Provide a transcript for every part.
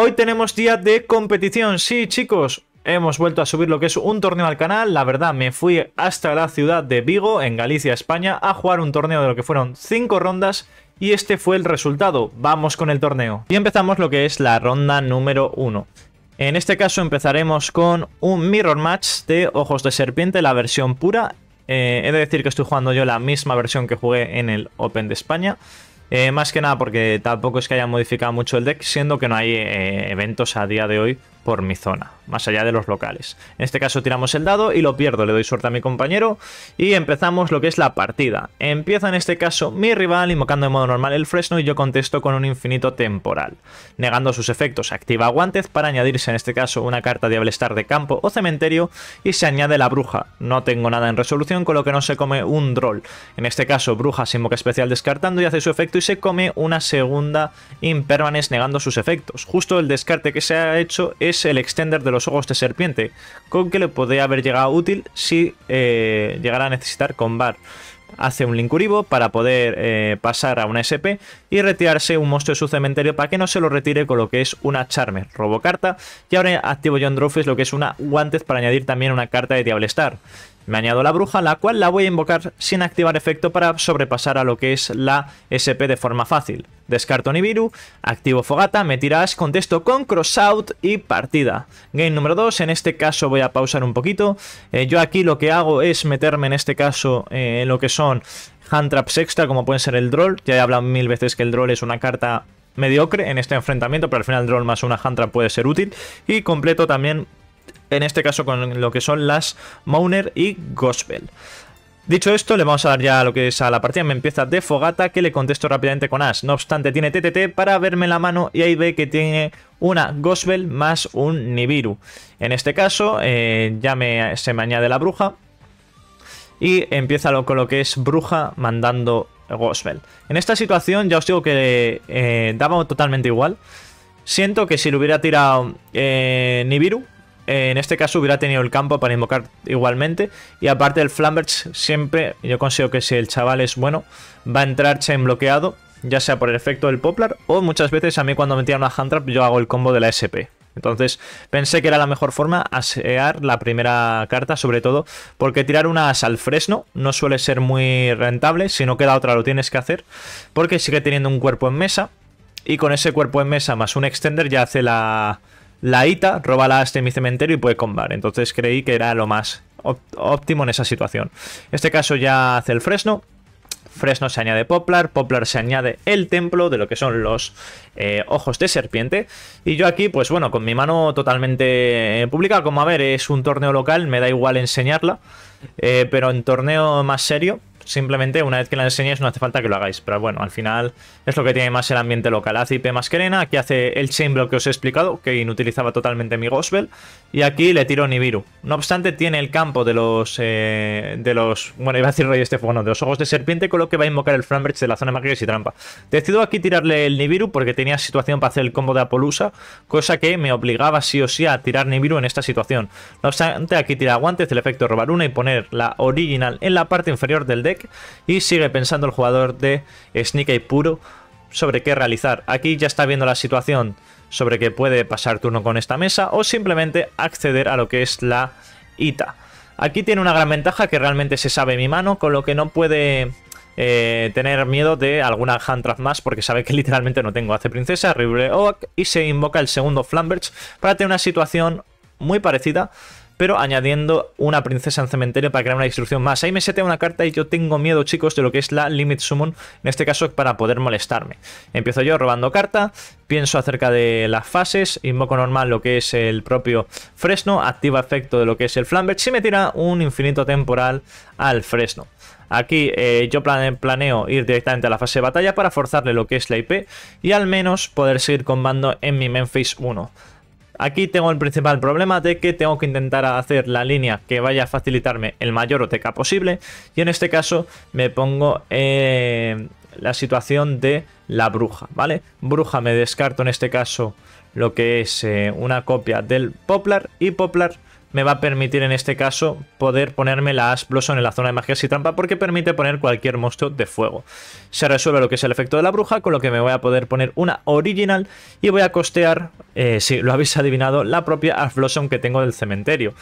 Hoy tenemos día de competición, sí chicos, hemos vuelto a subir lo que es un torneo al canal. La verdad, me fui hasta la ciudad de Vigo, en Galicia, España, a jugar un torneo de lo que fueron 5 rondas. Y este fue el resultado. Vamos con el torneo. Y empezamos lo que es la ronda número 1. En este caso empezaremos con un Mirror Match de Ojos de Serpiente, la versión pura. Eh, he de decir que estoy jugando yo la misma versión que jugué en el Open de España. Eh, más que nada porque tampoco es que hayan modificado mucho el deck, siendo que no hay eh, eventos a día de hoy por mi zona más allá de los locales. En este caso tiramos el dado y lo pierdo, le doy suerte a mi compañero y empezamos lo que es la partida. Empieza en este caso mi rival invocando de modo normal el Fresno y yo contesto con un infinito temporal. Negando sus efectos, activa guantes para añadirse en este caso una carta de Star de campo o cementerio y se añade la bruja. No tengo nada en resolución con lo que no se come un droll. En este caso bruja se invoca especial descartando y hace su efecto y se come una segunda impermanence negando sus efectos. Justo el descarte que se ha hecho es el extender de los los ojos de serpiente, con que le podría haber llegado útil si eh, llegara a necesitar combar. Hace un Linkuribo para poder eh, pasar a una SP y retirarse un monstruo de su cementerio para que no se lo retire con lo que es una Charmer. Robo carta y ahora activo yo lo que es una Guantes para añadir también una carta de Diablestar. Star. Me añado la bruja, la cual la voy a invocar sin activar efecto para sobrepasar a lo que es la SP de forma fácil. Descarto Nibiru, activo Fogata, me tiras, contesto con Crossout y partida. Game número 2, en este caso voy a pausar un poquito. Eh, yo aquí lo que hago es meterme en este caso eh, en lo que son hand traps extra, como pueden ser el Droll. Ya he hablado mil veces que el Droll es una carta mediocre en este enfrentamiento, pero al final el Droll más una hand trap puede ser útil. Y completo también en este caso con lo que son las Mauner y Gospel. Dicho esto, le vamos a dar ya lo que es a la partida. Me empieza de fogata, que le contesto rápidamente con Ash No obstante, tiene TTT para verme la mano y ahí ve que tiene una Gospel más un Nibiru. En este caso, eh, ya se me añade la bruja. Y empieza con lo que es bruja mandando Gospel. En esta situación, ya os digo que eh, daba totalmente igual. Siento que si le hubiera tirado eh, Nibiru, en este caso hubiera tenido el campo para invocar igualmente. Y aparte el Flamberge siempre, yo consigo que si el chaval es bueno, va a entrar chain bloqueado, ya sea por el efecto del Poplar o muchas veces a mí cuando me tiran una hand yo hago el combo de la SP. Entonces pensé que era la mejor forma asear la primera carta, sobre todo porque tirar unas al fresno no suele ser muy rentable, si no queda otra lo tienes que hacer, porque sigue teniendo un cuerpo en mesa y con ese cuerpo en mesa más un extender ya hace la, la Ita roba la de mi cementerio y puede combar. Entonces creí que era lo más óptimo en esa situación. En este caso ya hace el Fresno. Fresno se añade Poplar, Poplar se añade el templo de lo que son los eh, ojos de serpiente. Y yo aquí, pues bueno, con mi mano totalmente eh, pública, como a ver, es un torneo local, me da igual enseñarla, eh, pero en torneo más serio, Simplemente una vez que la enseñéis no hace falta que lo hagáis. Pero bueno, al final es lo que tiene más el ambiente local. Hace IP más querena aquí hace el block que os he explicado, que inutilizaba totalmente mi Gospel. Y aquí le tiro Nibiru. No obstante, tiene el campo de los... Eh, de los bueno, iba a decir Rey este No, de los Ojos de Serpiente, con lo que va a invocar el Flambridge de la zona magia y trampa. Decido aquí tirarle el Nibiru porque tenía situación para hacer el combo de Apolusa, cosa que me obligaba sí o sí a tirar Nibiru en esta situación. No obstante, aquí tira guantes, el efecto robar una y poner la original en la parte inferior del deck y sigue pensando el jugador de Sneaky puro sobre qué realizar. Aquí ya está viendo la situación sobre que puede pasar turno con esta mesa o simplemente acceder a lo que es la ITA. Aquí tiene una gran ventaja que realmente se sabe mi mano, con lo que no puede eh, tener miedo de alguna hand más porque sabe que literalmente no tengo. Hace princesa, River Oak y se invoca el segundo Flamberge para tener una situación muy parecida pero añadiendo una princesa en cementerio para crear una destrucción más. Ahí me setea una carta y yo tengo miedo, chicos, de lo que es la Limit Summon, en este caso para poder molestarme. Empiezo yo robando carta, pienso acerca de las fases, invoco normal lo que es el propio Fresno, activa efecto de lo que es el Flambert, Y me tira un infinito temporal al Fresno. Aquí eh, yo planeo ir directamente a la fase de batalla para forzarle lo que es la IP y al menos poder seguir combando en mi Memphis 1. Aquí tengo el principal problema de que tengo que intentar hacer la línea que vaya a facilitarme el mayor OTK posible y en este caso me pongo eh, la situación de la bruja, ¿vale? Bruja me descarto en este caso lo que es eh, una copia del Poplar y Poplar me va a permitir en este caso poder ponerme la Ash Blossom en la zona de magia y trampa porque permite poner cualquier monstruo de fuego. Se resuelve lo que es el efecto de la bruja, con lo que me voy a poder poner una original y voy a costear, eh, si lo habéis adivinado, la propia Ash Blossom que tengo del cementerio.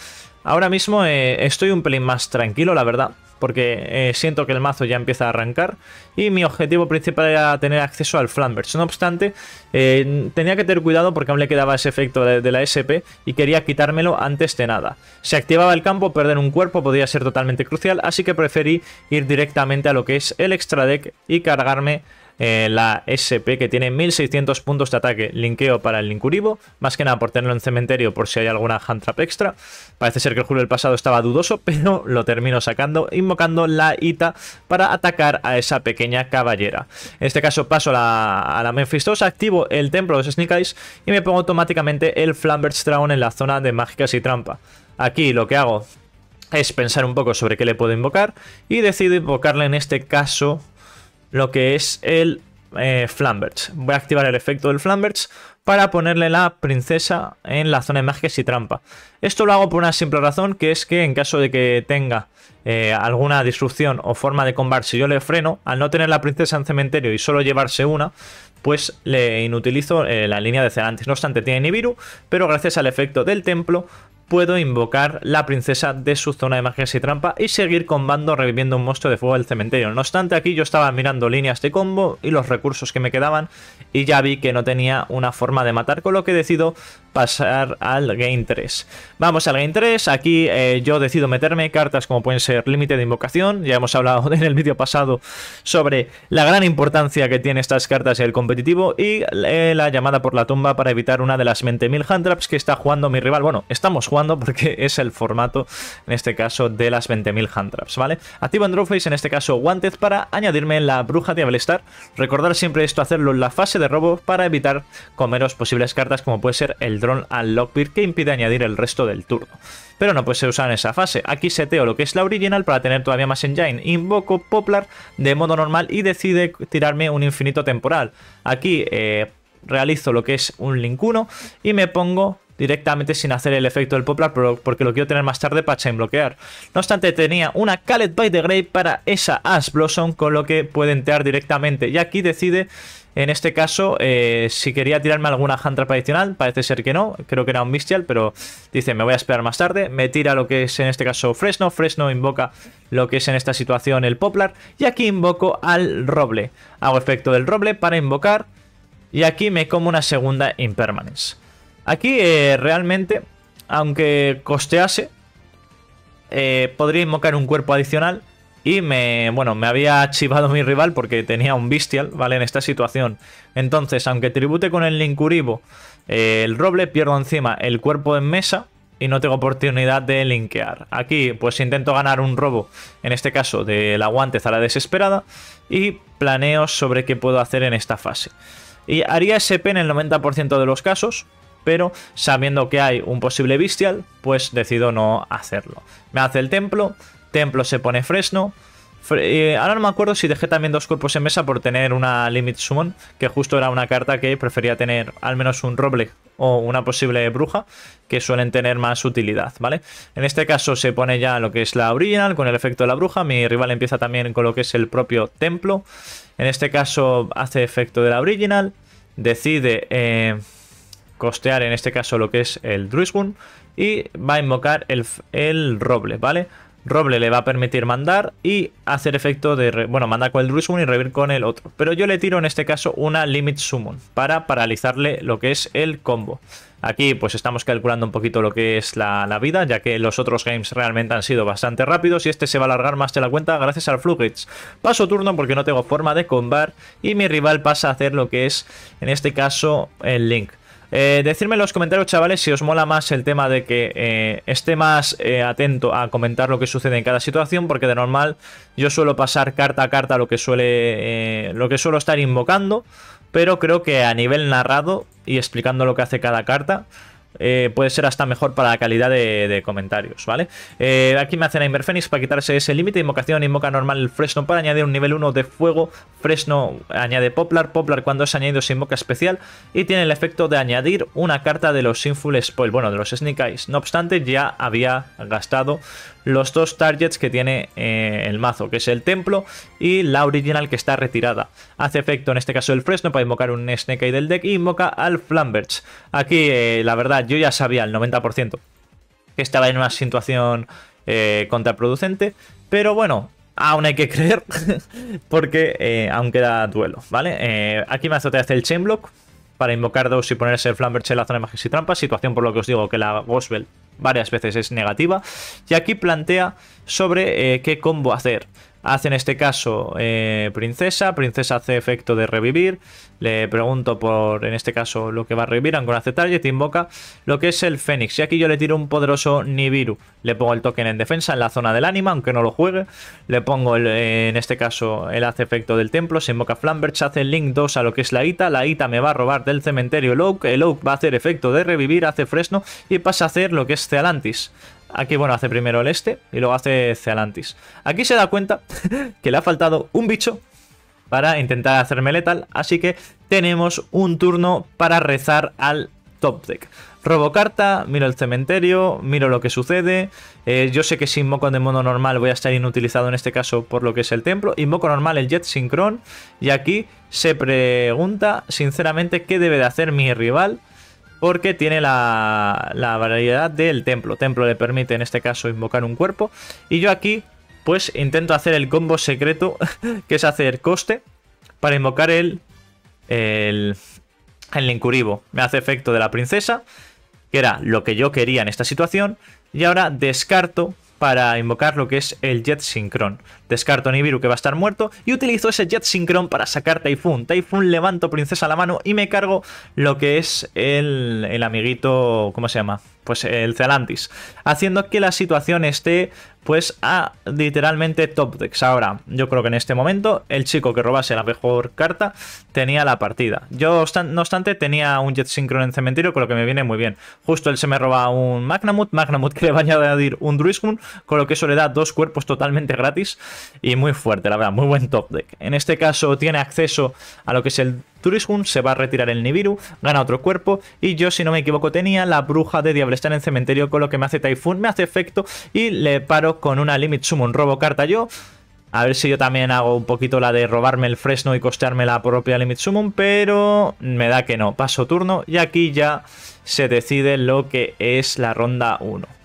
Ahora mismo eh, estoy un pelín más tranquilo, la verdad, porque eh, siento que el mazo ya empieza a arrancar y mi objetivo principal era tener acceso al flamberge. No obstante, eh, tenía que tener cuidado porque aún le quedaba ese efecto de, la SP y quería quitármelo antes de nada. Si activaba el campo, perder un cuerpo podía ser totalmente crucial, así que preferí ir directamente a lo que es el extra deck y cargarme eh, la SP que tiene 1600 puntos de ataque, linkeo para el Linkuribo, más que nada por tenerlo en cementerio por si hay alguna hand trap extra. Parece ser que el Julio del pasado estaba dudoso, pero lo termino sacando, invocando la Ita para atacar a esa pequeña caballera. En este caso paso a la, a la activo el Templo de los Sneak Eyes y me pongo automáticamente el Strawn en la zona de mágicas y trampa. Aquí lo que hago es pensar un poco sobre qué le puedo invocar y decido invocarle en este caso lo que es el eh, Voy a activar el efecto del Flamberts para ponerle la princesa en la zona de magia y trampa. Esto lo hago por una simple razón, que es que en caso de que tenga eh, alguna disrupción o forma de combar, si yo le freno, al no tener la princesa en cementerio y solo llevarse una, pues le inutilizo eh, la línea de antes, No obstante, tiene Nibiru, pero gracias al efecto del templo puedo invocar la princesa de su zona de magia y trampa y seguir combando reviviendo un monstruo de fuego del cementerio. No obstante, aquí yo estaba mirando líneas de combo y los recursos que me quedaban y ya vi que no tenía una forma de matar, con lo que decido pasar al Game 3. Vamos al Game 3, aquí eh, yo decido meterme cartas como pueden ser Límite de Invocación, ya hemos hablado en el vídeo pasado sobre la gran importancia que tiene estas cartas en el competitivo y eh, la llamada por la tumba para evitar una de las 20.000 hand que está jugando mi rival. Bueno, estamos jugando porque es el formato, en este caso, de las 20.000 hand traps, ¿vale? Activo en en este caso Wanted, para añadirme la bruja de Recordar siempre esto, hacerlo en la fase de robo para evitar comeros posibles cartas como puede ser el al Lockpick que impide añadir el resto del turno. Pero no pues se usa en esa fase. Aquí seteo lo que es la original para tener todavía más engine. Invoco Poplar de modo normal y decide tirarme un infinito temporal. Aquí eh, realizo lo que es un Link 1 y me pongo directamente sin hacer el efecto del Poplar porque lo quiero tener más tarde para bloquear. No obstante, tenía una caled by the Grave para esa Ash Blossom, con lo que puede entrar directamente. Y aquí decide en este caso, eh, si quería tirarme alguna hand tradicional, adicional, parece ser que no, creo que era un Mistial, pero dice, me voy a esperar más tarde, me tira lo que es en este caso Fresno, Fresno invoca lo que es en esta situación el Poplar, y aquí invoco al Roble, hago efecto del Roble para invocar, y aquí me como una segunda Impermanence. Aquí eh, realmente, aunque costease, eh, podría invocar un cuerpo adicional, y me, bueno, me había chivado mi rival porque tenía un Bestial, ¿vale? En esta situación. Entonces, aunque tribute con el Linkuribo eh, el roble, pierdo encima el cuerpo en mesa y no tengo oportunidad de linkear. Aquí, pues intento ganar un robo, en este caso, del aguante a la desesperada y planeo sobre qué puedo hacer en esta fase. Y haría SP en el 90% de los casos, pero sabiendo que hay un posible Bestial, pues decido no hacerlo. Me hace el templo, Templo se pone Fresno. Eh, ahora no me acuerdo si dejé también dos cuerpos en mesa por tener una Limit Summon, que justo era una carta que prefería tener al menos un Roble o una posible bruja, que suelen tener más utilidad, ¿vale? En este caso se pone ya lo que es la original con el efecto de la bruja, mi rival empieza también con lo que es el propio templo, en este caso hace efecto de la original, decide eh, costear en este caso lo que es el Druisbun y va a invocar el, el Roble, ¿vale? vale Roble le va a permitir mandar y hacer efecto de... Bueno, manda con el Druid y revivir con el otro. Pero yo le tiro en este caso una Limit Summon para paralizarle lo que es el combo. Aquí pues estamos calculando un poquito lo que es la, vida, ya que los otros games realmente han sido bastante rápidos y este se va a alargar más de la cuenta gracias al Flugates. Paso turno porque no tengo forma de combar y mi rival pasa a hacer lo que es, en este caso, el Link. Eh, decidme en los comentarios, chavales, si os mola más el tema de que eh, esté más eh, atento a comentar lo que sucede en cada situación, porque de normal yo suelo pasar carta a carta lo que suele, eh, lo que suelo estar invocando, pero creo que a nivel narrado y explicando lo que hace cada carta, eh, puede ser hasta mejor para la calidad de, comentarios, ¿vale? Eh, aquí me hacen a Inverfenix para quitarse ese límite, invocación, invoca normal Fresno para añadir un nivel 1 de fuego, Fresno añade Poplar, Poplar cuando es añadido se invoca especial y tiene el efecto de añadir una carta de los Sinful Spoil, bueno, de los Sneak Eyes, no obstante ya había gastado los dos targets que tiene eh, el mazo, que es el templo y la original que está retirada. Hace efecto en este caso el Fresno para invocar un Snake del deck y invoca al Flamberge. Aquí, eh, la verdad, yo ya sabía el 90% que estaba en una situación eh, contraproducente, pero bueno, aún hay que creer, porque aún queda duelo, ¿vale? aquí Mazo te hace el Chainblock para invocar dos y ponerse el Flamberge en la zona de magias y trampa situación por lo que os digo que la boswell varias veces es negativa. Y aquí plantea sobre eh, qué combo hacer. Hace en este caso eh, princesa, princesa hace efecto de revivir, le pregunto por en este caso lo que va a revivir, no hace target, invoca lo que es el fénix. Y aquí yo le tiro un poderoso Nibiru, le pongo el token en defensa en la zona del ánima, aunque no lo juegue, le pongo eh, en este caso el hace efecto del templo, se invoca Flamberch, hace el link 2 a lo que es la ITA, la ITA me va a robar del cementerio el Oak, el Oak va a hacer efecto de revivir, hace Fresno y pasa a hacer lo que es Cealantis. Aquí, bueno, hace primero el este y luego hace Cealantis. Aquí se da cuenta que le ha faltado un bicho para intentar hacerme letal, así que tenemos un turno para rezar al top deck. Robo carta, miro el cementerio, miro lo que sucede. Eh, yo sé que sin invoco de modo normal voy a estar inutilizado en este caso por lo que es el templo. Invoco normal el Jet syncron Y aquí se pregunta sinceramente qué debe de hacer mi rival porque tiene la, la variedad del templo. Templo le permite en este caso invocar un cuerpo. Y yo aquí pues intento hacer el combo secreto, que es hacer coste para invocar el, el, el incuribo. Me hace efecto de la princesa, que era lo que yo quería en esta situación. Y ahora descarto para invocar lo que es el Jet Synchron. Descarto Nibiru que va a estar muerto y utilizo ese Jet Synchron para sacar Typhoon. Typhoon levanto Princesa a la mano y me cargo lo que es el, el amiguito, ¿cómo se llama? pues el Celantis, haciendo que la situación esté pues a literalmente top decks. Ahora, yo creo que en este momento el chico que robase la mejor carta tenía la partida. Yo, no obstante, tenía un Jet Synchron en cementerio, con lo que me viene muy bien. Justo él se me roba un Magnamut, Magnamut que le va a añadir un Druisgun, con lo que eso le da dos cuerpos totalmente gratis y muy fuerte, la verdad, muy buen top deck. En este caso tiene acceso a lo que es el Turishun se va a retirar el Nibiru, gana otro cuerpo y yo si no me equivoco tenía la bruja de Diablestar en cementerio con lo que me hace Typhoon, me hace efecto y le paro con una Limit Summon, robo carta yo. A ver si yo también hago un poquito la de robarme el Fresno y costearme la propia Limit Summon, pero me da que no. Paso turno y aquí ya se decide lo que es la ronda 1.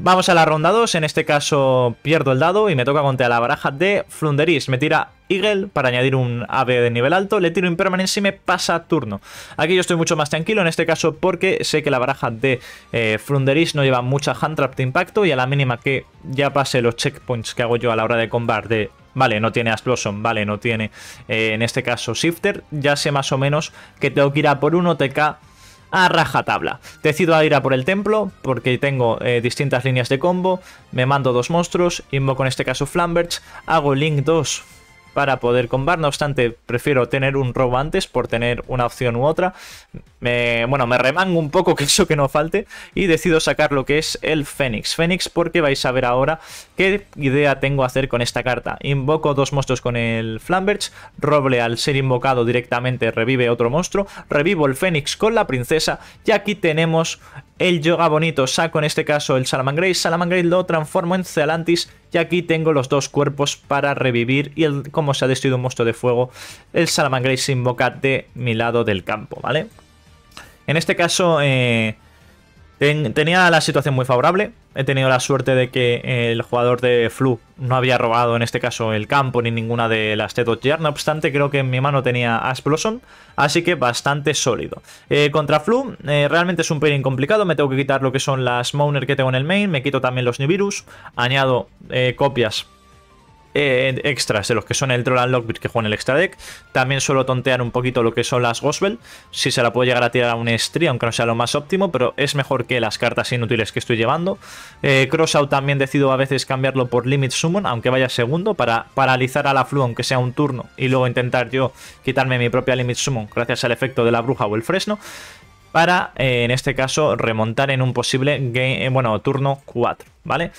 Vamos a la ronda 2, en este caso pierdo el dado y me toca contra la baraja de Flunderis. Me tira Eagle para añadir un ave de nivel alto, le tiro Impermanence y me pasa turno. Aquí yo estoy mucho más tranquilo, en este caso porque sé que la baraja de eh, no lleva mucha Handtrap de impacto y a la mínima que ya pase los checkpoints que hago yo a la hora de combar de vale, no tiene Explosion, vale, no tiene eh, en este caso Shifter, ya sé más o menos que tengo que ir a por un TK a tabla Decido a ir a por el templo porque tengo eh, distintas líneas de combo, me mando dos monstruos, invoco en este caso Flamberts, hago Link 2 para poder combar. No obstante, prefiero tener un robo antes por tener una opción u otra. bueno, me remango un poco que eso que no falte y decido sacar lo que es el Fénix. Fénix porque vais a ver ahora qué idea tengo hacer con esta carta. Invoco dos monstruos con el Flamberge, Roble al ser invocado directamente revive otro monstruo, revivo el Fénix con la princesa y aquí tenemos el Yoga Bonito. Saco en este caso el Salamangreis, Salamangreis lo transformo en Celantis y aquí tengo los dos cuerpos para revivir y el, como se ha destruido un monstruo de fuego, el Salaman se invoca de mi lado del campo, ¿vale? En este caso... Eh, tenía la situación muy favorable. He tenido la suerte de que el jugador de Flu no había robado en este caso el campo ni ninguna de las T2 No obstante, creo que en mi mano tenía Ash así que bastante sólido. Eh, contra Flu, eh, realmente es un pairing complicado. Me tengo que quitar lo que son las moner que tengo en el main. Me quito también los Nivirus. Añado eh, copias eh, extras de los que son el Troll and Lockbit que juegan el extra deck. También suelo tontear un poquito lo que son las Gospel, si se la puedo llegar a tirar a un Stri, aunque no sea lo más óptimo, pero es mejor que las cartas inútiles que estoy llevando. Eh, Crossout también decido a veces cambiarlo por Limit Summon, aunque vaya segundo, para paralizar a la Flu, aunque sea un turno, y luego intentar yo quitarme mi propia Limit Summon gracias al efecto de la Bruja o el Fresno para, eh, en este caso, remontar en un posible eh, bueno, turno 4, ¿vale?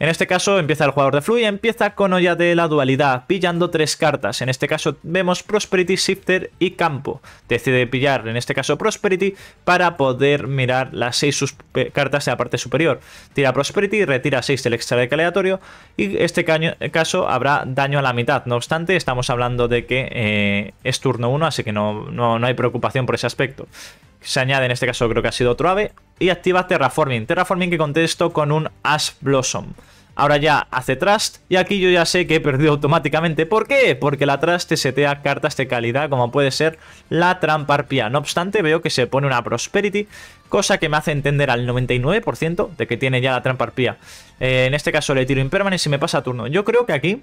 En este caso empieza el jugador de Flu y empieza con olla de la dualidad, pillando tres cartas. En este caso vemos Prosperity, Shifter y Campo. Decide pillar, en este caso Prosperity, para poder mirar las seis eh, cartas de la parte superior. Tira Prosperity retira seis del extra de aleatorio y este eh, caso habrá daño a la mitad. No obstante, estamos hablando de que eh, es turno 1, así que no, no hay preocupación por ese aspecto se añade en este caso creo que ha sido otro ave, y activa Terraforming. Terraforming que contesto con un Ash Blossom. Ahora ya hace Trust y aquí yo ya sé que he perdido automáticamente. ¿Por qué? Porque la Trust te setea cartas de calidad como puede ser la Tramparpía. No obstante veo que se pone una Prosperity, cosa que me hace entender al 99% de que tiene ya la Tramparpía. Eh, en este caso le tiro Impermanence y me pasa turno. Yo creo que aquí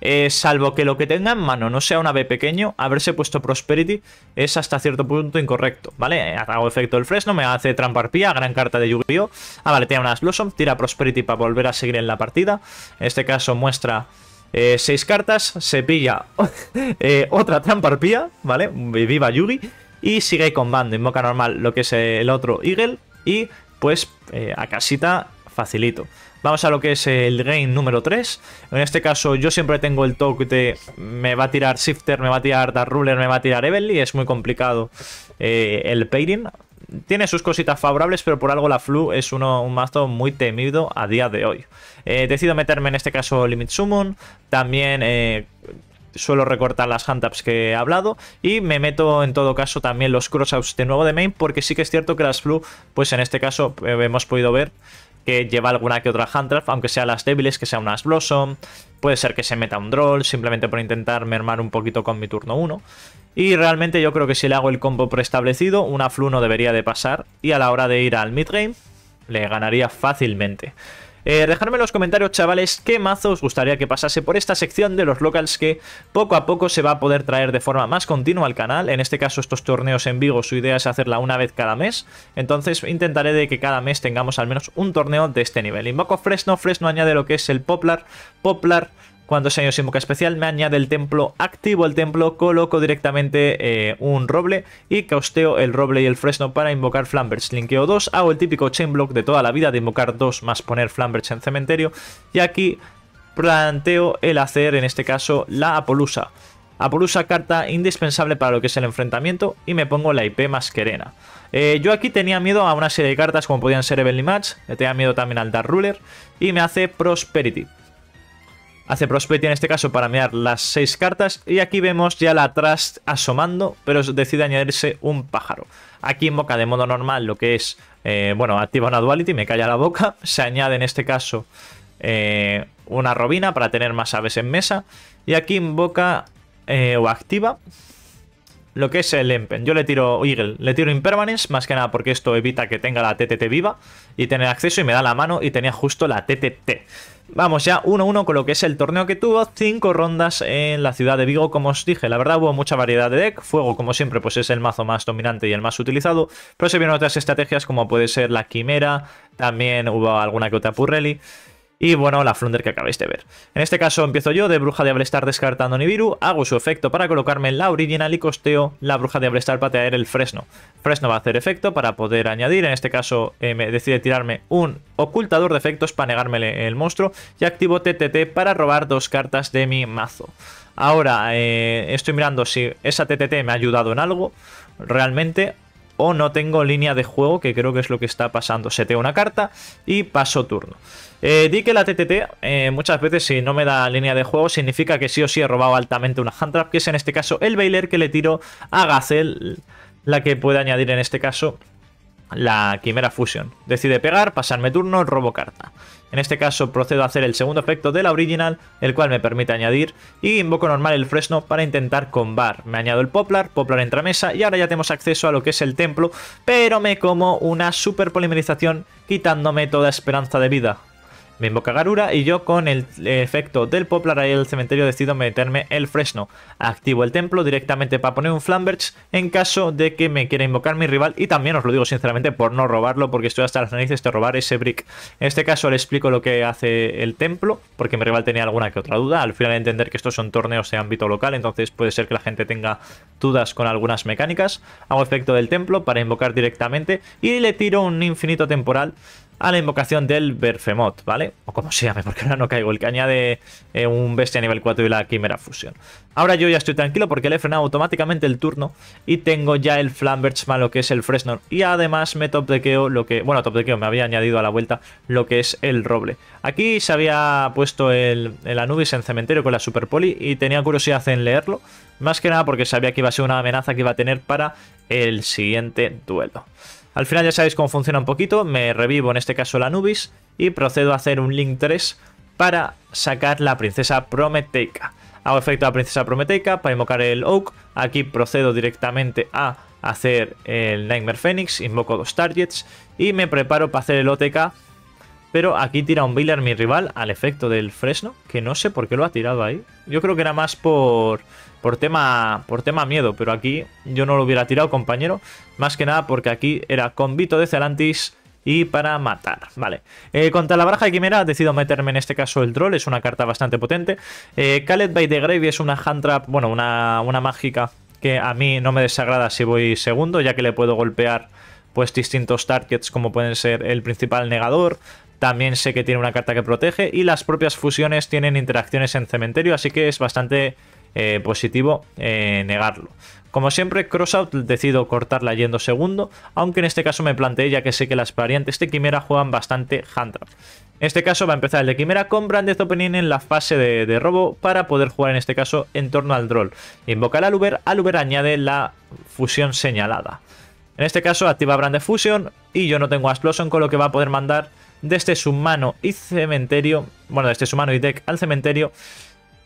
eh, salvo que lo que tenga en mano no sea un ave pequeño, haberse puesto Prosperity es hasta cierto punto incorrecto, ¿vale? Eh, hago efecto del fresno, me hace Tramparpía, gran carta de yu gi Ah, vale, tiene una Blossom, tira Prosperity para volver a seguir en la partida. En este caso muestra... 6 eh, cartas, se pilla otra trampa ¿vale? Viva Yugi. Y sigue combando, en invoca normal lo que es el otro Eagle. Y pues a casita facilito. Vamos a lo que es el game número 3. En este caso yo siempre tengo el toque de me va a tirar Shifter, me va a tirar Dark Ruler, me va a tirar Evelyn. Es muy complicado eh, el pairing. Tiene sus cositas favorables, pero por algo la Flu es uno, un mazo muy temido a día de hoy. Eh, decido meterme en este caso Limit Summon. También... Eh, suelo recortar las hand-ups que he hablado y me meto en todo caso también los crossouts de nuevo de main porque sí que es cierto que las flu pues en este caso hemos podido ver que lleva alguna que otra Huntraff, aunque sea las débiles, que sea unas Blossom. Puede ser que se meta un Droll, simplemente por intentar mermar un poquito con mi turno 1. Y realmente yo creo que si le hago el combo preestablecido, una Flu no debería de pasar. Y a la hora de ir al midgame, le ganaría fácilmente. Eh, dejarme dejadme en los comentarios, chavales, qué mazo os gustaría que pasase por esta sección de los locals que poco a poco se va a poder traer de forma más continua al canal. En este caso, estos torneos en vivo su idea es hacerla una vez cada mes. Entonces intentaré de que cada mes tengamos al menos un torneo de este nivel. Invoco Fresno, Fresno añade lo que es el Poplar, Poplar cuando año se invoca especial, me añade el templo activo el templo, coloco directamente eh, un roble y causteo el roble y el fresno para invocar flamberts. Linkeo 2, hago el típico chain block de toda la vida de invocar dos más poner flamberts en cementerio. Y aquí planteo el hacer, en este caso, la Apolusa. Apolusa, carta indispensable para lo que es el enfrentamiento y me pongo la IP más querena. Eh, yo aquí tenía miedo a una serie de cartas como podían ser Evelyn Match, tenía miedo también al Dark Ruler y me hace Prosperity. Hace Prosperity en este caso para mirar las 6 cartas y aquí vemos ya la Trust asomando, pero decide añadirse un pájaro. Aquí invoca de modo normal lo que es, eh, bueno, activa una Duality, me calla la boca, se añade en este caso eh, una Robina para tener más aves en mesa y aquí invoca eh, o activa lo que es el Empen. Yo le tiro Eagle, le tiro Impermanence, más que nada porque esto evita que tenga la TTT viva y tener acceso y me da la mano y tenía justo la TTT. Vamos ya 1-1 con lo que es el torneo que tuvo, 5 rondas en la ciudad de Vigo, como os dije, la verdad hubo mucha variedad de deck, Fuego como siempre pues es el mazo más dominante y el más utilizado, pero se vieron otras estrategias como puede ser la Quimera, también hubo alguna que otra Purrelli, y bueno, la Flunder que acabáis de ver. En este caso empiezo yo, de Bruja de Ablestar descartando Nibiru, hago su efecto para colocarme en la original y costeo la Bruja de Ablestar para traer el Fresno. Fresno va a hacer efecto para poder añadir, en este caso eh, me decide tirarme un ocultador de efectos para negármele el monstruo y activo TTT para robar dos cartas de mi mazo. Ahora eh, estoy mirando si esa TTT me ha ayudado en algo realmente o no tengo línea de juego, que creo que es lo que está pasando. Seteo una carta y paso turno. Eh, di que la TTT eh, muchas veces si no me da línea de juego significa que sí o sí he robado altamente una hand trap, que es en este caso el Bailer que le tiro a Gazel, la que puede añadir en este caso la Quimera Fusion. Decide pegar, pasarme turno, robo carta. En este caso procedo a hacer el segundo efecto de la original, el cual me permite añadir, y invoco normal el fresno para intentar combar. Me añado el poplar, poplar entra mesa, y ahora ya tenemos acceso a lo que es el templo, pero me como una super polimerización quitándome toda esperanza de vida. Me invoca Garura y yo con el efecto del Poplar ahí el cementerio decido meterme el Fresno. Activo el templo directamente para poner un Flamberge en caso de que me quiera invocar mi rival y también os lo digo sinceramente por no robarlo porque estoy hasta las narices de robar ese brick. En este caso le explico lo que hace el templo porque mi rival tenía alguna que otra duda. Al final entender que estos son torneos de ámbito local entonces puede ser que la gente tenga dudas con algunas mecánicas. Hago efecto del templo para invocar directamente y le tiro un infinito temporal a la invocación del Berfemot, ¿vale? O como se llame, porque ahora no caigo. El que añade eh, un bestia nivel 4 y la quimera fusión. Ahora yo ya estoy tranquilo porque le he frenado automáticamente el turno y tengo ya el Flambertsman, malo que es el Fresnor. Y además me top lo que... Bueno, top me había añadido a la vuelta lo que es el Roble. Aquí se había puesto el, el Anubis en cementerio con la Super Poli y tenía curiosidad en leerlo. Más que nada porque sabía que iba a ser una amenaza que iba a tener para el siguiente duelo. Al final ya sabéis cómo funciona un poquito, me revivo en este caso la Nubis y procedo a hacer un Link 3 para sacar la princesa prometeica. Hago efecto a la princesa prometeica para invocar el Oak, aquí procedo directamente a hacer el Nightmare Phoenix, invoco dos targets y me preparo para hacer el OTK pero aquí tira un Bailar mi rival al efecto del Fresno, que no sé por qué lo ha tirado ahí. Yo creo que era más por, por, tema, por tema miedo, pero aquí yo no lo hubiera tirado, compañero. Más que nada porque aquí era con Vito de Celantis y para matar, vale. Eh, contra la baraja de Quimera decido meterme en este caso el troll, es una carta bastante potente. Eh, Khaled by the Grave es una hand trap, bueno, una, una mágica que a mí no me desagrada si voy segundo, ya que le puedo golpear pues distintos targets como pueden ser el principal negador, también sé que tiene una carta que protege y las propias fusiones tienen interacciones en cementerio, así que es bastante eh, positivo eh, negarlo. Como siempre, Crossout decido cortarla yendo segundo, aunque en este caso me planteé ya que sé que las variantes de Quimera juegan bastante handtrap. En este caso va a empezar el de Quimera con Branded Opening en la fase de, robo para poder jugar en este caso en torno al Droll. Invoca al Aluber, Aluber añade la fusión señalada. En este caso activa Branded Fusion y yo no tengo Explosion con lo que va a poder mandar desde este su mano y cementerio, bueno, desde este su mano y deck al cementerio,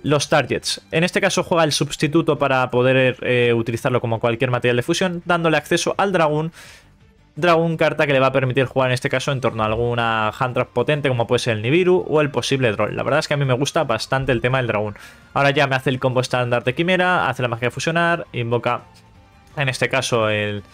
los targets. En este caso juega el sustituto para poder eh, utilizarlo como cualquier material de fusión, dándole acceso al dragón. Dragón carta que le va a permitir jugar en este caso en torno a alguna handtrap potente como puede ser el Nibiru o el posible Droll. La verdad es que a mí me gusta bastante el tema del dragón. Ahora ya me hace el combo estándar de Quimera, hace la magia de fusionar, invoca en este caso el,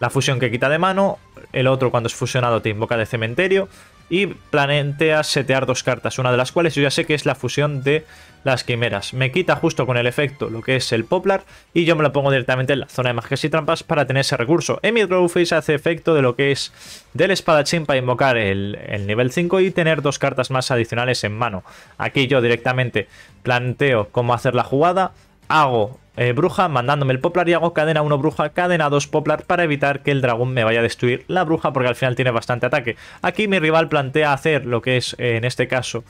la fusión que quita de mano, el otro cuando es fusionado te invoca de cementerio y plantea setear dos cartas, una de las cuales yo ya sé que es la fusión de las quimeras. Me quita justo con el efecto lo que es el Poplar y yo me lo pongo directamente en la zona de magias y trampas para tener ese recurso. En mi Face hace efecto de lo que es del espadachín para invocar el, el nivel 5 y tener dos cartas más adicionales en mano. Aquí yo directamente planteo cómo hacer la jugada, hago eh, bruja mandándome el poplar y hago cadena 1 bruja, cadena 2 poplar para evitar que el dragón me vaya a destruir la bruja porque al final tiene bastante ataque. Aquí mi rival plantea hacer lo que es eh, en este caso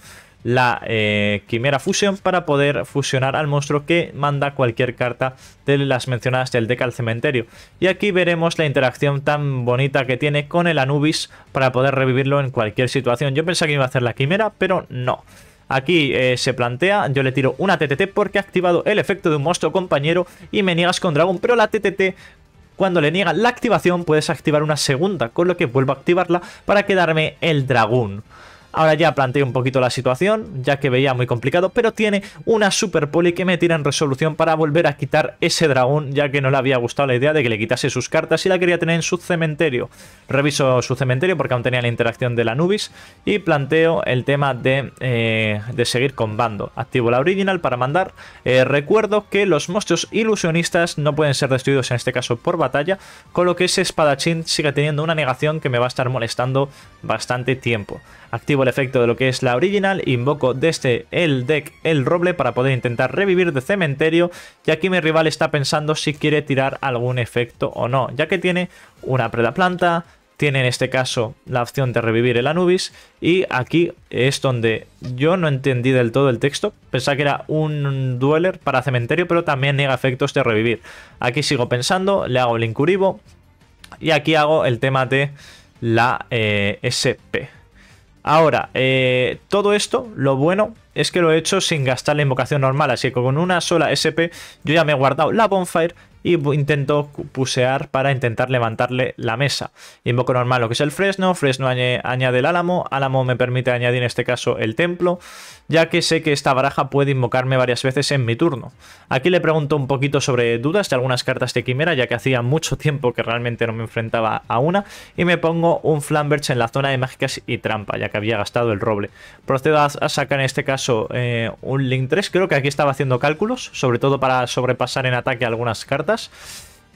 la eh, quimera fusión para poder fusionar al monstruo que manda cualquier carta de las mencionadas del deck al cementerio. Y aquí veremos la interacción tan bonita que tiene con el Anubis para poder revivirlo en cualquier situación. Yo pensé que iba a hacer la quimera, pero no. Aquí eh, se plantea, yo le tiro una TTT porque ha activado el efecto de un monstruo compañero y me niegas con dragón, pero la TTT... Cuando le niega la activación puedes activar una segunda, con lo que vuelvo a activarla para quedarme el dragón. Ahora ya planteo un poquito la situación, ya que veía muy complicado, pero tiene una super poli que me tira en resolución para volver a quitar ese dragón, ya que no le había gustado la idea de que le quitase sus cartas y la quería tener en su cementerio. Reviso su cementerio porque aún tenía la interacción de la Nubis y planteo el tema de, eh, de seguir con bando. Activo la original para mandar. Eh, recuerdo que los monstruos ilusionistas no pueden ser destruidos en este caso por batalla, con lo que ese espadachín sigue teniendo una negación que me va a estar molestando bastante tiempo. Activo el efecto de lo que es la original, invoco desde este, el deck el roble para poder intentar revivir de cementerio y aquí mi rival está pensando si quiere tirar algún efecto o no, ya que tiene una preda planta, tiene en este caso la opción de revivir el Anubis y aquí es donde yo no entendí del todo el texto, pensaba que era un dueler para cementerio pero también niega efectos de revivir. Aquí sigo pensando, le hago el incurivo y aquí hago el tema de la eh, SP. Ahora, eh, todo esto, lo bueno es que lo he hecho sin gastar la invocación normal, así que con una sola SP yo ya me he guardado la bonfire y intento pusear para intentar levantarle la mesa. Invoco normal lo que es el fresno, fresno añade el álamo, álamo me permite añadir en este caso el templo, ya que sé que esta baraja puede invocarme varias veces en mi turno. Aquí le pregunto un poquito sobre dudas de algunas cartas de quimera, ya que hacía mucho tiempo que realmente no me enfrentaba a una, y me pongo un flamberch en la zona de mágicas y trampa, ya que había gastado el roble. Procedo a sacar en este caso eh, un Link 3 creo que aquí estaba haciendo cálculos, sobre todo para sobrepasar en ataque algunas cartas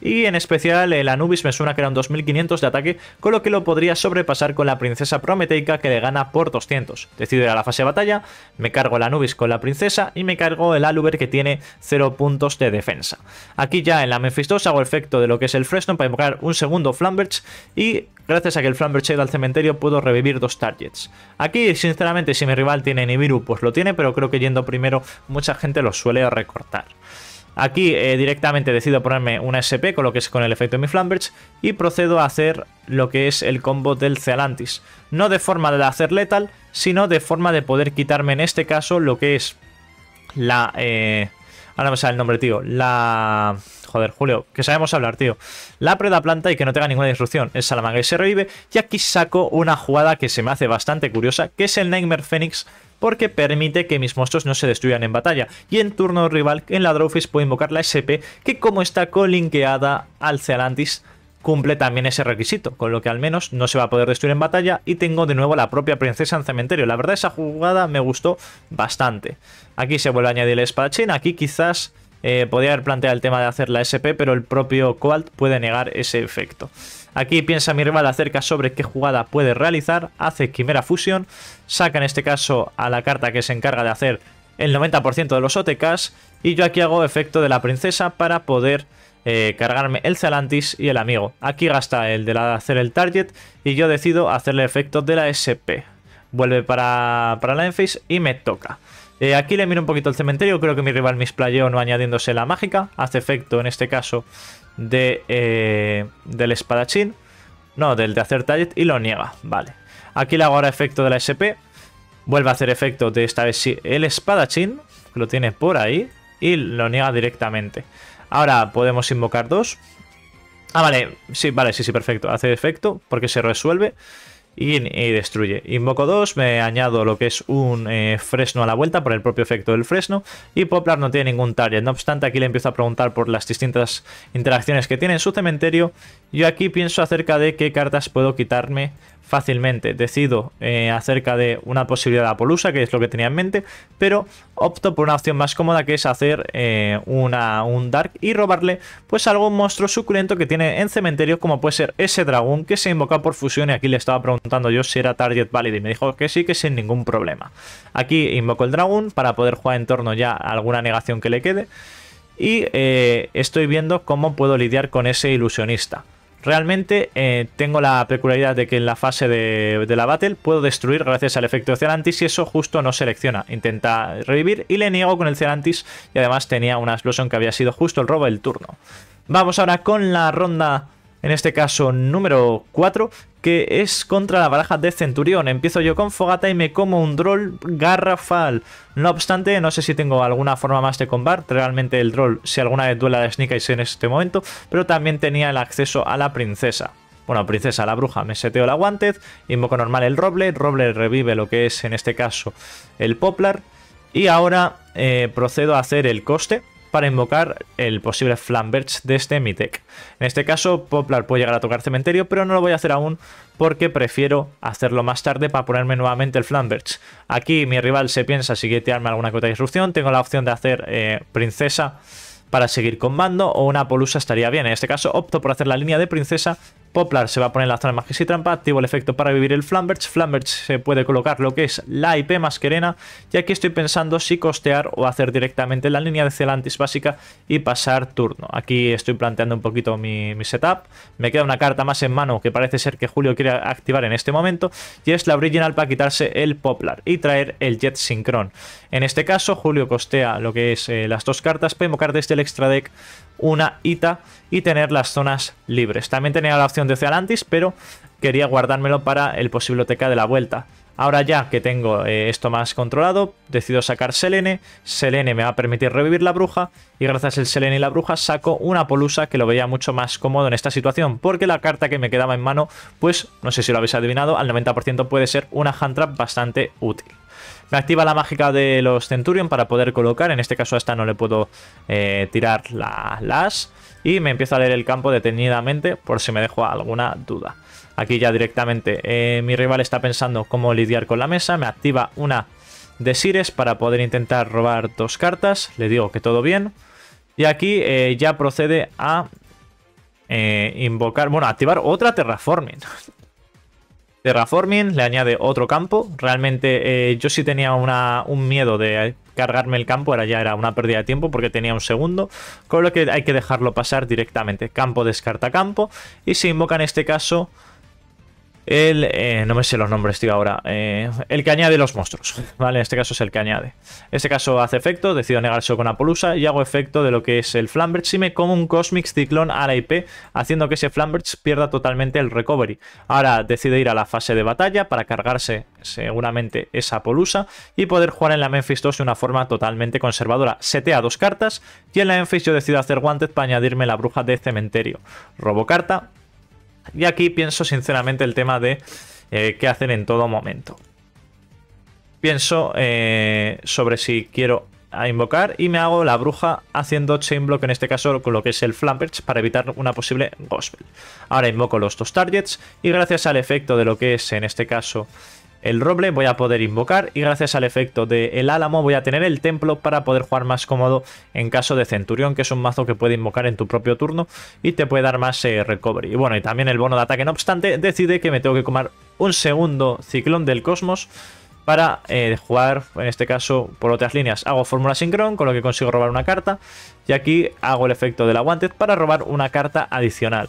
y en especial el Anubis me suena que eran 2500 de ataque, con lo que lo podría sobrepasar con la princesa prometeica que le gana por 200. Decido ir a la fase de batalla, me cargo el Anubis con la princesa y me cargo el Aluber que tiene 0 puntos de defensa. Aquí ya en la 2 hago efecto de lo que es el Fresno para invocar un segundo Flamberg y gracias a que el Flamberge ha ido al cementerio puedo revivir dos targets. Aquí sinceramente si mi rival tiene Nibiru pues lo tiene, pero creo que yendo primero mucha gente lo suele recortar. Aquí eh, directamente decido ponerme una SP con lo que es con el efecto de mi Flamberge y procedo a hacer lo que es el combo del Cealantis. No de forma de hacer letal, sino de forma de poder quitarme en este caso lo que es la... Eh, ahora me sale el nombre, tío. La... Joder, Julio, que sabemos hablar, tío. La preda planta y que no tenga ninguna disrupción. El Salamanga y se revive. Y aquí saco una jugada que se me hace bastante curiosa, que es el Nightmare Phoenix porque permite que mis monstruos no se destruyan en batalla. Y en turno rival, en la drawfish puedo invocar la SP, que como está colinqueada al Cealantis, cumple también ese requisito, con lo que al menos no se va a poder destruir en batalla y tengo de nuevo la propia princesa en cementerio. La verdad esa jugada me gustó bastante. Aquí se vuelve a añadir el espadachín, aquí quizás eh, podría haber planteado el tema de hacer la SP, pero el propio Coalt puede negar ese efecto. Aquí piensa mi rival acerca sobre qué jugada puede realizar, hace Quimera fusión. saca en este caso a la carta que se encarga de hacer el 90% de los OTKs y yo aquí hago efecto de la princesa para poder eh, cargarme el Zalantis y el amigo. Aquí gasta el de la, hacer el target y yo decido hacerle efecto de la SP. Vuelve para, para la Enface y me toca. Eh, aquí le miro un poquito el cementerio, creo que mi rival misplayó no añadiéndose la mágica, hace efecto en este caso de, eh, del espadachín. No, del de hacer target y lo niega. Vale. Aquí le hago ahora efecto de la SP. Vuelve a hacer efecto de esta vez sí el espadachín. lo tiene por ahí. Y lo niega directamente. Ahora podemos invocar dos. Ah, vale. Sí, vale, sí, sí, perfecto. Hace efecto porque se resuelve y, destruye. Invoco 2, me añado lo que es un eh, fresno a la vuelta por el propio efecto del fresno y Poplar no tiene ningún target, no obstante aquí le empiezo a preguntar por las distintas interacciones que tiene en su cementerio. Yo aquí pienso acerca de qué cartas puedo quitarme fácilmente. Decido eh, acerca de una posibilidad de polusa que es lo que tenía en mente, pero opto por una opción más cómoda que es hacer eh, una, un Dark y robarle pues algún monstruo suculento que tiene en cementerio, como puede ser ese dragón que se invoca por fusión y aquí le estaba preguntando preguntando yo si era target válido y me dijo que sí, que sin ningún problema. Aquí invoco el dragón para poder jugar en torno ya a alguna negación que le quede. Y eh, estoy viendo cómo puedo lidiar con ese ilusionista. Realmente eh, tengo la peculiaridad de que en la fase de, la battle puedo destruir gracias al efecto Celantis y eso justo no selecciona. Intenta revivir y le niego con el cerantis y además tenía una explosión que había sido justo el robo del turno. Vamos ahora con la ronda en este caso número 4, que es contra la baraja de Centurión. Empiezo yo con Fogata y me como un Droll Garrafal. No obstante, no sé si tengo alguna forma más de combat realmente el Droll si alguna vez duela de Sneak en este momento, pero también tenía el acceso a la Princesa. Bueno, princesa, la bruja, me seteo la wanted invoco normal el roble, roble revive lo que es en este caso el poplar, y ahora eh, procedo a hacer el coste, para invocar el posible Flamberge de este Mitek. En este caso, Poplar puede llegar a tocar cementerio, pero no lo voy a hacer aún porque prefiero hacerlo más tarde para ponerme nuevamente el Flamberge. Aquí mi rival se piensa si quiere tirarme alguna cuota de disrupción, tengo la opción de hacer eh, Princesa para seguir con mando o una polusa estaría bien. En este caso opto por hacer la línea de princesa Poplar se va a poner en la zona más que si trampa, activo el efecto para vivir el Flamberge, Flamberge se puede colocar lo que es la IP más masquerena y aquí estoy pensando si costear o hacer directamente la línea de Celantis básica y pasar turno. Aquí estoy planteando un poquito mi, setup, me queda una carta más en mano que parece ser que Julio quiere activar en este momento y es la Original para quitarse el Poplar y traer el Jet Synchron. En este caso Julio costea lo que es eh, las dos cartas, invocar desde el extra deck una ITA y tener las zonas libres. También tenía la opción de Ocealantis, pero quería guardármelo para el posible TK de la vuelta. Ahora ya que tengo eh, esto más controlado, decido sacar Selene. Selene me va a permitir revivir la bruja. Y gracias al Selene y la bruja saco una Polusa que lo veía mucho más cómodo en esta situación. Porque la carta que me quedaba en mano, pues no sé si lo habéis adivinado, al 90% puede ser una hand trap bastante útil. Me activa la mágica de los Centurion para poder colocar. En este caso a esta no le puedo eh, tirar la, LAS. Y me empiezo a leer el campo detenidamente por si me dejo alguna duda. Aquí ya directamente eh, mi rival está pensando cómo lidiar con la mesa. Me activa una de para poder intentar robar dos cartas. Le digo que todo bien. Y aquí eh, ya procede a invocar, bueno, activar otra terraforming. Terraforming, le añade otro campo. Realmente eh, yo sí tenía un miedo de cargarme el campo, era ya era una pérdida de tiempo porque tenía un segundo, con lo que hay que dejarlo pasar directamente. Campo descarta campo y se invoca en este caso el, eh, no me sé los nombres, tío, ahora. Eh, el que añade los monstruos, ¿vale? En este caso es el que añade. este caso hace efecto, decido negarse con polusa. y hago efecto de lo que es el Flamberts y me como un Cosmic Cyclone a la IP, haciendo que ese Flamberts pierda totalmente el recovery. Ahora decide ir a la fase de batalla para cargarse seguramente esa Polusa y poder jugar en la Memphis 2 de una forma totalmente conservadora. Setea dos cartas y en la Memphis yo decido hacer Wanted para añadirme la bruja de cementerio. Robo carta, y aquí pienso sinceramente el tema de eh, qué hacen en todo momento. Pienso eh, sobre si quiero invocar y me hago la bruja haciendo chain block en este caso con lo que es el flamperch para evitar una posible gospel. Ahora invoco los dos targets y gracias al efecto de lo que es en este caso el roble, voy a poder invocar y gracias al efecto del álamo voy a tener el templo para poder jugar más cómodo en caso de centurión, que es un mazo que puede invocar en tu propio turno y te puede dar más eh, recovery. Y bueno, y también el bono de ataque, no obstante, decide que me tengo que comer un segundo ciclón del cosmos para eh, jugar, en este caso, por otras líneas. Hago fórmula sincron, con lo que consigo robar una carta y aquí hago el efecto del aguante para robar una carta adicional.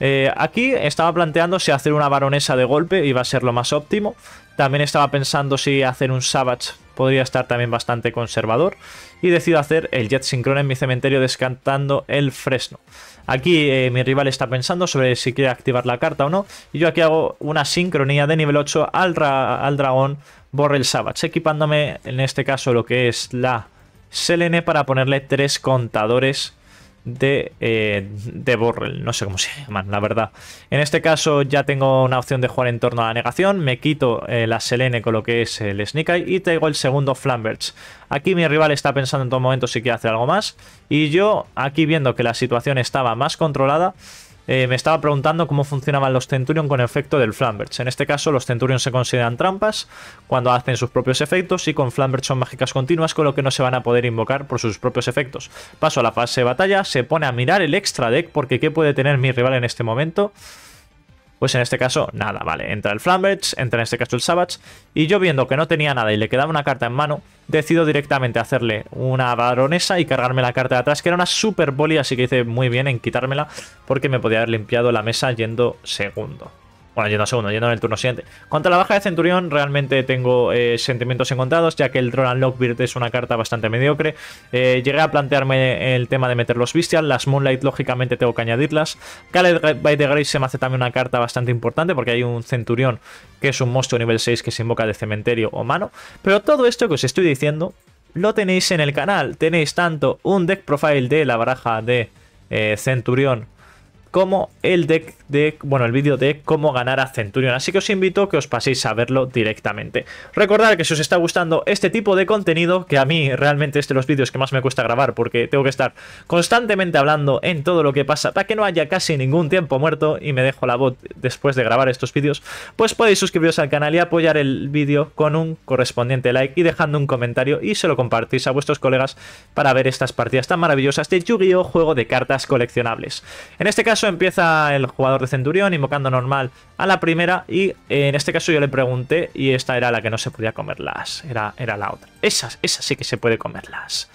Eh, aquí estaba planteando si hacer una baronesa de golpe iba a ser lo más óptimo. También estaba pensando si hacer un Savage podría estar también bastante conservador. Y decido hacer el Jet sincron en mi cementerio descantando el Fresno. Aquí eh, mi rival está pensando sobre si quiere activar la carta o no. Y yo aquí hago una sincronía de nivel 8 al, al dragón Borrel Savage. Equipándome en este caso lo que es la Selene para ponerle tres contadores de, eh, de Borrell, no sé cómo se llama la verdad. En este caso ya tengo una opción de jugar en torno a la negación, me quito eh, la Selene con lo que es el Sneak Eye y traigo el segundo Flamberts. Aquí mi rival está pensando en todo momento si quiere hacer algo más y yo aquí viendo que la situación estaba más controlada, eh, me estaba preguntando cómo funcionaban los Centurion con efecto del Flamberge. En este caso, los Centurion se consideran trampas cuando hacen sus propios efectos y con Flamberge son mágicas continuas, con lo que no se van a poder invocar por sus propios efectos. Paso a la fase de batalla, se pone a mirar el extra deck porque qué puede tener mi rival en este momento. Pues en este caso, nada, vale. Entra el Flambage, entra en este caso el Savage. Y yo viendo que no tenía nada y le quedaba una carta en mano, decido directamente hacerle una baronesa y cargarme la carta de atrás, que era una super boli, así que hice muy bien en quitármela, porque me podía haber limpiado la mesa yendo segundo. Bueno, yendo a segundo, yendo el turno siguiente. Contra la baja de Centurión, realmente tengo eh, sentimientos encontrados, ya que el Roland Lockbird es una carta bastante mediocre. Eh, llegué a plantearme el tema de meter los Bestial, las Moonlight lógicamente tengo que añadirlas. Khaled by the Grace se me hace también una carta bastante importante, porque hay un Centurión que es un monstruo nivel 6 que se invoca de cementerio o mano. Pero todo esto que os estoy diciendo lo tenéis en el canal. Tenéis tanto un deck profile de la baraja de eh, Centurión como el deck de, bueno, el vídeo de cómo ganar a Centurion, así que os invito a que os paséis a verlo directamente. Recordad que si os está gustando este tipo de contenido, que a mí realmente es de los vídeos que más me cuesta grabar porque tengo que estar constantemente hablando en todo lo que pasa para que no haya casi ningún tiempo muerto y me dejo la voz después de grabar estos vídeos, pues podéis suscribiros al canal y apoyar el vídeo con un correspondiente like y dejando un comentario y se lo compartís a vuestros colegas para ver estas partidas tan maravillosas de Yu-Gi-Oh! Juego de cartas coleccionables. En este caso caso empieza el jugador de Centurión invocando normal a la primera y eh, en este caso yo le pregunté y esta era la que no se podía comer era, era la otra. Esas, sí que se puede comer las,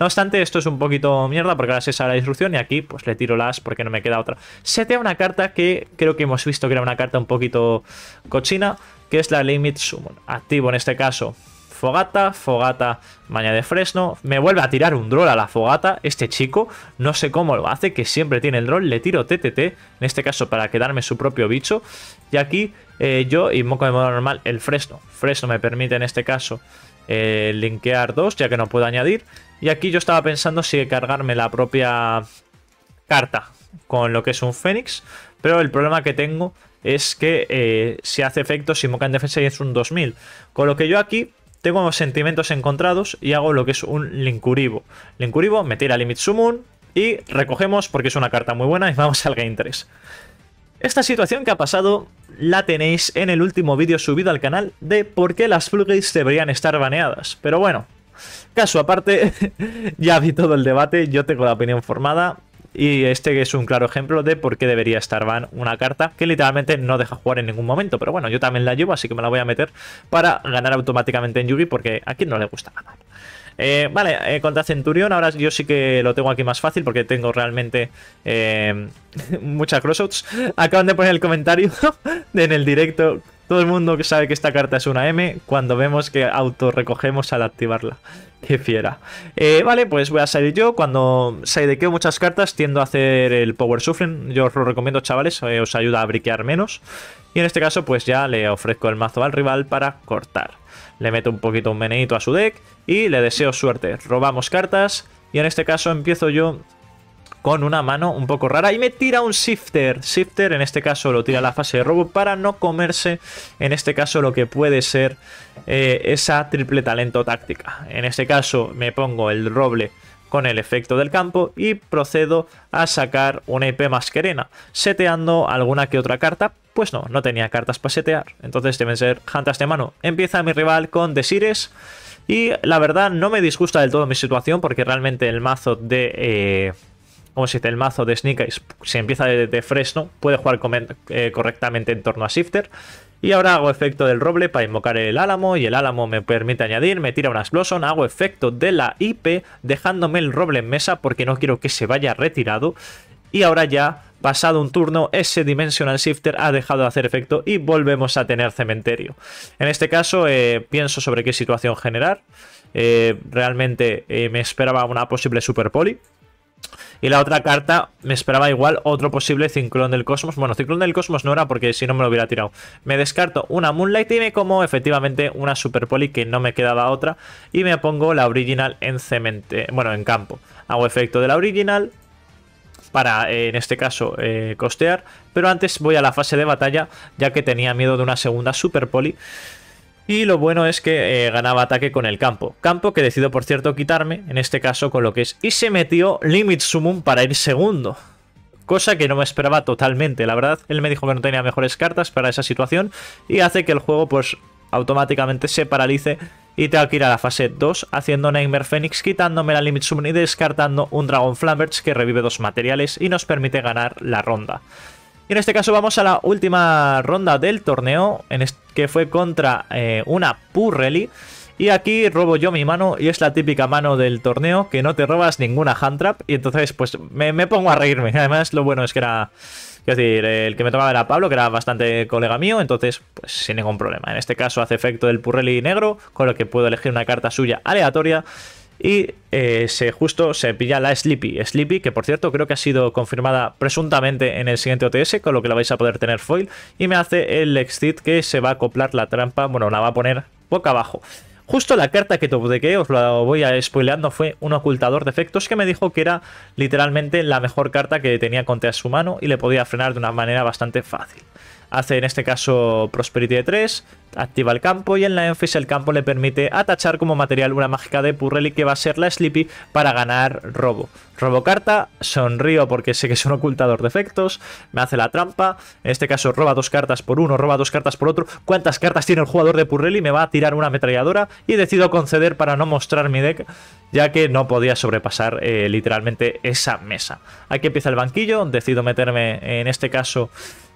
No obstante, esto es un poquito mierda porque ahora se la instrucción y aquí pues le tiro las porque no me queda otra. Setea una carta que creo que hemos visto que era una carta un poquito cochina, que es la Limit Summon. Activo en este caso Fogata, fogata, maña de fresno. Me vuelve a tirar un droll a la fogata. Este chico, no sé cómo lo hace, que siempre tiene el droll. Le tiro TTT, en este caso para quedarme su propio bicho. Y aquí eh, yo invoco de modo normal el fresno. Fresno me permite en este caso eh, linkear dos, ya que no puedo añadir. Y aquí yo estaba pensando si cargarme la propia carta con lo que es un fénix. Pero el problema que tengo es que eh, si hace efecto, si invoca en defensa y es un 2000. Con lo que yo aquí tengo sentimientos encontrados y hago lo que es un Linkuribo. Linkuribo me tira Limit Summon y recogemos porque es una carta muy buena y vamos al Game 3. Esta situación que ha pasado la tenéis en el último vídeo subido al canal de por qué las plugins deberían estar baneadas. Pero bueno, caso aparte, ya vi todo el debate, yo tengo la opinión formada. Y este es un claro ejemplo de por qué debería estar van una carta que literalmente no deja jugar en ningún momento. Pero bueno, yo también la llevo, así que me la voy a meter para ganar automáticamente en Yugi porque a quien no le gusta ganar. Eh, vale, eh, contra Centurión ahora yo sí que lo tengo aquí más fácil porque tengo realmente eh, muchas crossouts. Acaban de poner el comentario en el directo todo el mundo que sabe que esta carta es una M cuando vemos que autorrecogemos al activarla. Qué fiera. Eh, vale, pues voy a salir yo. Cuando sidequeo muchas cartas tiendo a hacer el Power Suffering. Yo os lo recomiendo, chavales. Eh, os ayuda a briquear menos. Y en este caso, pues ya le ofrezco el mazo al rival para cortar. Le meto un poquito un meneito a su deck y le deseo suerte. Robamos cartas y en este caso empiezo yo con una mano un poco rara y me tira un shifter. Shifter en este caso lo tira la fase de robo para no comerse en este caso lo que puede ser eh, esa triple talento táctica. En este caso me pongo el roble con el efecto del campo y procedo a sacar una IP e más querena seteando alguna que otra carta. Pues no, no tenía cartas para setear, entonces deben ser jantas de mano. Empieza mi rival con Desires y la verdad no me disgusta del todo mi situación porque realmente el mazo de... Eh, como si el mazo de Sneak se empieza de, fresno, puede jugar eh, correctamente en torno a Shifter. Y ahora hago efecto del roble para invocar el álamo y el álamo me permite añadir, me tira una explosion, hago efecto de la IP dejándome el roble en mesa porque no quiero que se vaya retirado. Y ahora ya, pasado un turno, ese Dimensional Shifter ha dejado de hacer efecto y volvemos a tener cementerio. En este caso, eh, pienso sobre qué situación generar. Eh, realmente me esperaba una posible Super Poli, y la otra carta me esperaba igual otro posible Ciclón del Cosmos. Bueno, Ciclón del Cosmos no era porque si no me lo hubiera tirado. Me descarto una Moonlight y me como efectivamente una Super Poli que no me quedaba otra. Y me pongo la original en cemente, bueno, en campo. Hago efecto de la original para, eh, en este caso, eh, costear. Pero antes voy a la fase de batalla ya que tenía miedo de una segunda Super Poli. Y lo bueno es que eh, ganaba ataque con el campo. Campo que decido, por cierto, quitarme, en este caso con lo que es... Y se metió Limit Summon para ir segundo. Cosa que no me esperaba totalmente, la verdad. Él me dijo que no tenía mejores cartas para esa situación. Y hace que el juego, pues, automáticamente se paralice y tengo que ir a la fase 2 haciendo Nightmare Phoenix, quitándome la Limit Summon y descartando un Dragon Flamberts que revive dos materiales y nos permite ganar la ronda. Y en este caso vamos a la última ronda del torneo, en que fue contra eh, una Purrelly. Y aquí robo yo mi mano y es la típica mano del torneo que no te robas ninguna hand trap y entonces pues me, pongo a reírme. Además lo bueno es que era, es decir, el que me tomaba era Pablo que era bastante colega mío, entonces pues sin ningún problema. En este caso hace efecto el Purrelli negro con lo que puedo elegir una carta suya aleatoria y eh, se, justo se pilla la Sleepy. Sleepy, que por cierto creo que ha sido confirmada presuntamente en el siguiente OTS, con lo que la vais a poder tener foil. Y me hace el Exit que se va a acoplar la trampa, bueno, la va a poner boca abajo. Justo la carta que que os la voy a spoileando, fue un ocultador de efectos que me dijo que era literalmente la mejor carta que tenía contra su mano y le podía frenar de una manera bastante fácil hace en este caso Prosperity de 3, activa el campo y en la Enfis el campo le permite atachar como material una mágica de Purrelly que va a ser la Sleepy para ganar robo. Robo carta, sonrío porque sé que es un ocultador de efectos, me hace la trampa, en este caso roba dos cartas por uno, roba dos cartas por otro, cuántas cartas tiene el jugador de Purrelli, me va a tirar una ametralladora y decido conceder para no mostrar mi deck, ya que no podía sobrepasar eh, literalmente esa mesa. Aquí empieza el banquillo, decido meterme en este caso...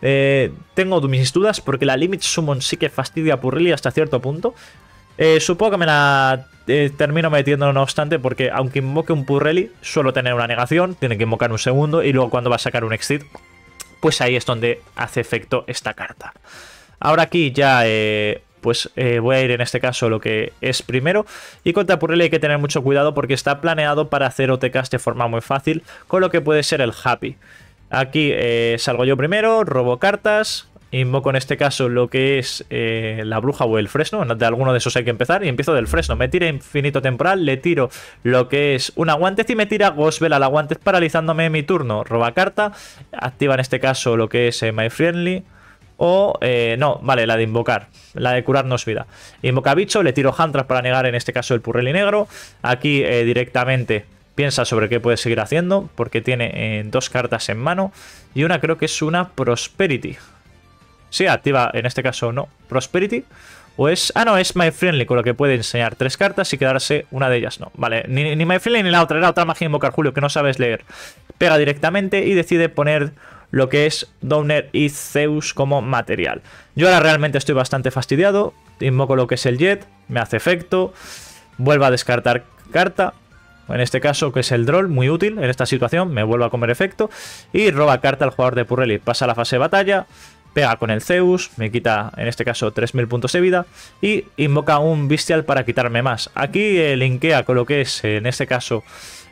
Eh, tengo mis dudas porque la Limit Summon sí que fastidia a Purrelli hasta cierto punto, eh, supongo que me la eh, termino metiendo no obstante porque aunque invoque un Purrelli suelo tener una negación, tiene que invocar un segundo y luego cuando va a sacar un Exit, pues ahí es donde hace efecto esta carta. Ahora aquí ya... Eh, pues voy a ir en este caso lo que es primero. Y contra Purrelli hay que tener mucho cuidado porque está planeado para hacer OTKs de forma muy fácil, con lo que puede ser el Happy. Aquí salgo yo primero, robo cartas, invoco en este caso lo que es eh, la bruja o el fresno, de alguno de esos hay que empezar, y empiezo del fresno, me tira infinito temporal, le tiro lo que es un aguantes y me tira Gosbel al aguantes paralizándome mi turno, roba carta, activa en este caso lo que es eh, My Friendly, o, eh, no, vale, la de invocar, la de curarnos vida. Invoca bicho, le tiro huntress para negar en este caso el Purreli Negro, aquí directamente piensa sobre qué puede seguir haciendo, porque tiene dos cartas en mano, y una creo que es una Prosperity, Sí, activa en este caso no Prosperity. O es... Ah, no, es My Friendly, con lo que puede enseñar tres cartas y quedarse una de ellas. No, vale, ni, My Friendly ni la otra. Era otra magia invocar Julio que no sabes leer. Pega directamente y decide poner lo que es Downer y Zeus como material. Yo ahora realmente estoy bastante fastidiado. Invoco lo que es el Jet, me hace efecto. Vuelvo a descartar carta. En este caso, que es el Droll, muy útil en esta situación. Me vuelvo a comer efecto. Y roba carta al jugador de Purrelli. Pasa a la fase de batalla pega con el Zeus, me quita en este caso 3000 puntos de vida y invoca un Bestial para quitarme más. Aquí el linkea con lo que es en este caso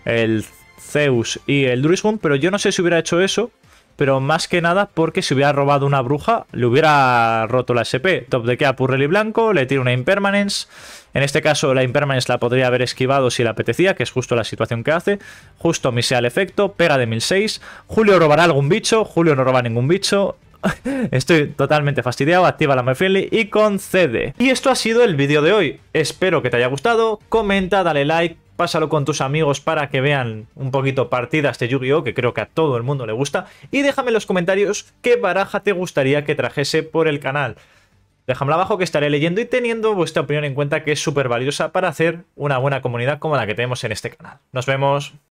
el Zeus y el Druismund, pero yo no sé si hubiera hecho eso, pero más que nada porque si hubiera robado una bruja le hubiera roto la SP. Top de que a y Blanco, le tira una Impermanence. En este caso la Impermanence la podría haber esquivado si la apetecía, que es justo la situación que hace. Justo misea el efecto, pega de 1006. Julio robará algún bicho, Julio no roba ningún bicho. Estoy totalmente fastidiado, activa la MyFriendly y concede. Y esto ha sido el vídeo de hoy. Espero que te haya gustado. Comenta, dale like, pásalo con tus amigos para que vean un poquito partidas de Yu-Gi-Oh! que creo que a todo el mundo le gusta. Y déjame en los comentarios qué baraja te gustaría que trajese por el canal. Déjamelo abajo que estaré leyendo y teniendo vuestra opinión en cuenta que es súper valiosa para hacer una buena comunidad como la que tenemos en este canal. Nos vemos.